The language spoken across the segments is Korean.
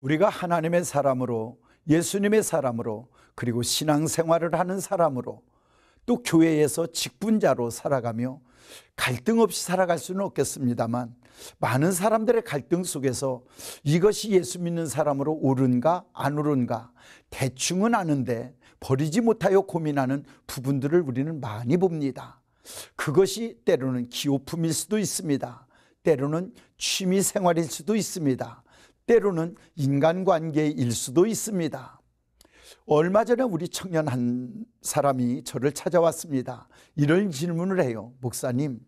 우리가 하나님의 사람으로 예수님의 사람으로 그리고 신앙생활을 하는 사람으로 또 교회에서 직분자로 살아가며 갈등 없이 살아갈 수는 없겠습니다만 많은 사람들의 갈등 속에서 이것이 예수 믿는 사람으로 옳은가 안 옳은가 대충은 아는데 버리지 못하여 고민하는 부분들을 우리는 많이 봅니다. 그것이 때로는 기호품일 수도 있습니다. 때로는 취미 생활일 수도 있습니다. 때로는 인간관계일 수도 있습니다. 얼마 전에 우리 청년 한 사람이 저를 찾아왔습니다. 이런 질문을 해요. 목사님,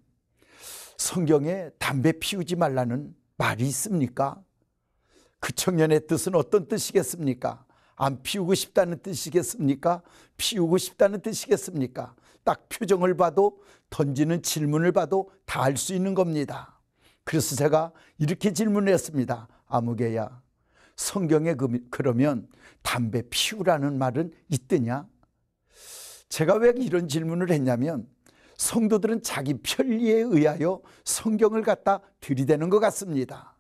성경에 담배 피우지 말라는 말이 있습니까? 그 청년의 뜻은 어떤 뜻이겠습니까? 안 피우고 싶다는 뜻이겠습니까? 피우고 싶다는 뜻이겠습니까? 딱 표정을 봐도 던지는 질문을 봐도 다 알 수 있는 겁니다. 그래서 제가 이렇게 질문을 했습니다. 아무개야. 성경에 그, 러면 담배 피우라는 말은 있더냐? 제가 왜 이런 질문을 했냐면 성도들은 자기 편리에 의하여 성경을 갖다 들이대는 것 같습니다.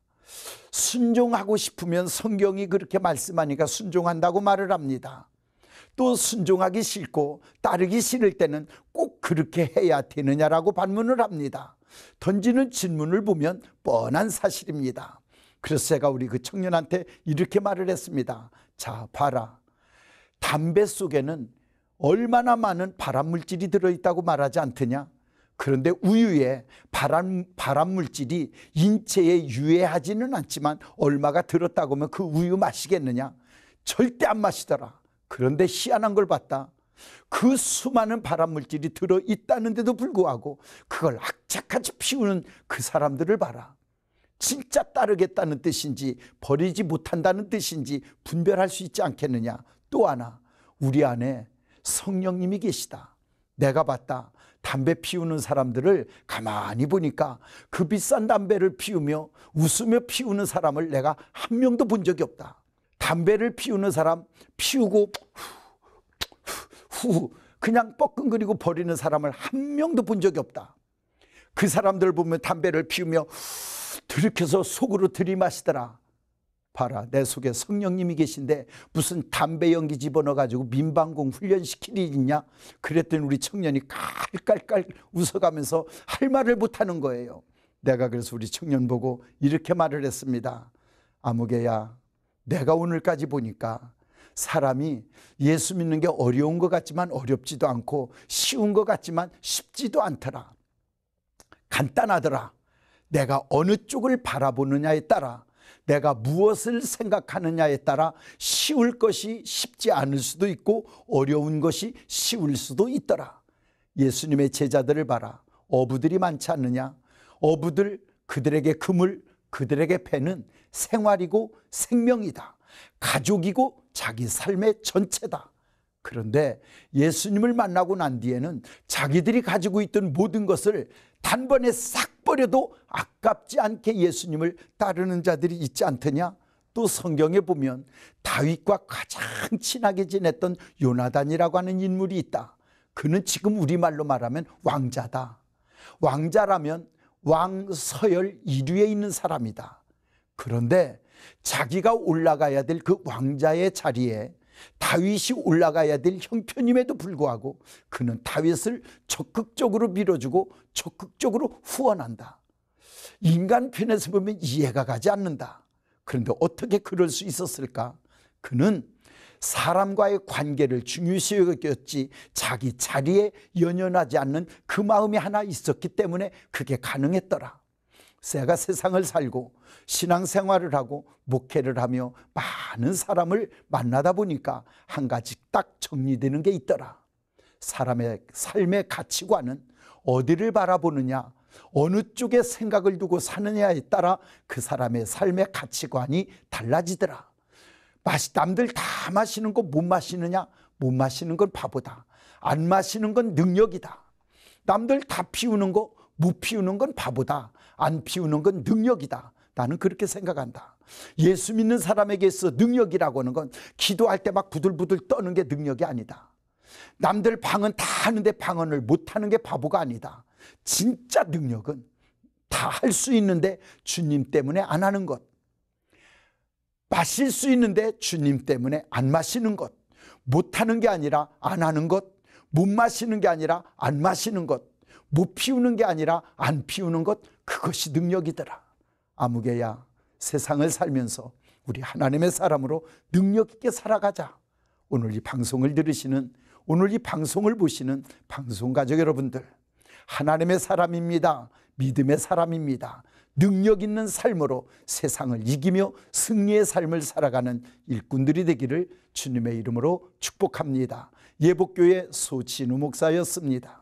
순종하고 싶으면 성경이 그렇게 말씀하니까 순종한다고 말을 합니다. 또 순종하기 싫고 따르기 싫을 때는 꼭 그렇게 해야 되느냐라고 반문을 합니다. 던지는 질문을 보면 뻔한 사실입니다. 그래서 제가 우리 그 청년한테 이렇게 말을 했습니다. 자, 봐라. 담배 속에는 얼마나 많은 발암물질이 들어있다고 말하지 않더냐? 그런데 우유에 발암, 발암물질이 인체에 유해하지는 않지만 얼마가 들었다고 하면 그 우유 마시겠느냐? 절대 안 마시더라. 그런데 희한한 걸 봤다. 그 수많은 발암물질이 들어있다는데도 불구하고 그걸 악착같이 피우는 그 사람들을 봐라. 진짜 따르겠다는 뜻인지 버리지 못한다는 뜻인지 분별할 수 있지 않겠느냐. 또 하나, 우리 안에 성령님이 계시다. 내가 봤다. 담배 피우는 사람들을 가만히 보니까 그 비싼 담배를 피우며 웃으며 피우는 사람을 내가 한 명도 본 적이 없다. 담배를 피우는 사람 피우고 후, 그냥 뻐근거리고 버리는 사람을 한 명도 본 적이 없다. 그 사람들 보면 담배를 피우며 후, 들켜서 속으로 들이마시더라. 봐라, 내 속에 성령님이 계신데 무슨 담배 연기 집어넣어가지고 민방공 훈련시킬 일 있냐? 그랬더니 우리 청년이 깔깔깔 웃어가면서 할 말을 못하는 거예요. 내가 그래서 우리 청년 보고 이렇게 말을 했습니다. 아무개야, 내가 오늘까지 보니까 사람이 예수 믿는 게 어려운 것 같지만 어렵지도 않고 쉬운 것 같지만 쉽지도 않더라. 간단하더라. 내가 어느 쪽을 바라보느냐에 따라 내가 무엇을 생각하느냐에 따라 쉬울 것이 쉽지 않을 수도 있고 어려운 것이 쉬울 수도 있더라. 예수님의 제자들을 봐라. 어부들이 많지 않느냐? 어부들 그들에게 금을 그들에게 패는 생활이고 생명이다. 가족이고 자기 삶의 전체다. 그런데 예수님을 만나고 난 뒤에는 자기들이 가지고 있던 모든 것을 단번에 싹 버려도 아깝지 않게 예수님을 따르는 자들이 있지 않더냐? 또 성경에 보면 다윗과 가장 친하게 지냈던 요나단이라고 하는 인물이 있다. 그는 지금 우리말로 말하면 왕자다. 왕자라면 왕 서열 1위에 있는 사람이다. 그런데 자기가 올라가야 될 그 왕자의 자리에 다윗이 올라가야 될 형편임에도 불구하고 그는 다윗을 적극적으로 밀어주고 적극적으로 후원한다. 인간 편에서 보면 이해가 가지 않는다. 그런데 어떻게 그럴 수 있었을까? 그는 사람과의 관계를 중요시 여겼지 자기 자리에 연연하지 않는 그 마음이 하나 있었기 때문에 그게 가능했더라. 제가 세상을 살고 신앙생활을 하고 목회를 하며 많은 사람을 만나다 보니까 한 가지 딱 정리되는 게 있더라. 사람의 삶의 가치관은 어디를 바라보느냐, 어느 쪽에 생각을 두고 사느냐에 따라 그 사람의 삶의 가치관이 달라지더라. 마시, 남들 다 마시는 거 못 마시느냐? 못 마시는 건 바보다. 안 마시는 건 능력이다. 남들 다 피우는 거, 못 피우는 건 바보다. 안 피우는 건 능력이다. 나는 그렇게 생각한다. 예수 믿는 사람에게 서 능력이라고 하는 건 기도할 때 막 부들부들 떠는 게 능력이 아니다. 남들 방언 다 하는데 방언을 못 하는 게 바보가 아니다. 진짜 능력은 다 할 수 있는데 주님 때문에 안 하는 것. 마실 수 있는데 주님 때문에 안 마시는 것. 못 하는 게 아니라 안 하는 것. 못 마시는 게 아니라 안 마시는 것. 못 피우는 게 아니라 안 피우는 것. 그것이 능력이더라. 아무개야. 세상을 살면서 우리 하나님의 사람으로 능력 있게 살아가자. 오늘 이 방송을 들으시는 오늘 이 방송을 보시는 방송 가족 여러분들 하나님의 사람입니다. 믿음의 사람입니다. 능력 있는 삶으로 세상을 이기며 승리의 삶을 살아가는 일꾼들이 되기를 주님의 이름으로 축복합니다. 예복교회 소진우 목사였습니다.